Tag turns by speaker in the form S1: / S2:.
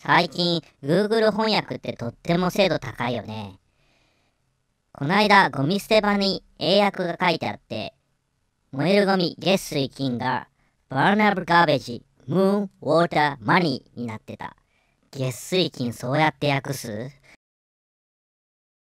S1: 最近 Google 翻訳ってとっても精度高いよね。こないだゴミ捨て場に英訳が書いてあって、燃えるゴミ、月水金が Burnable Garbage, Moon, Water, Money になってた。月水金そうやって訳す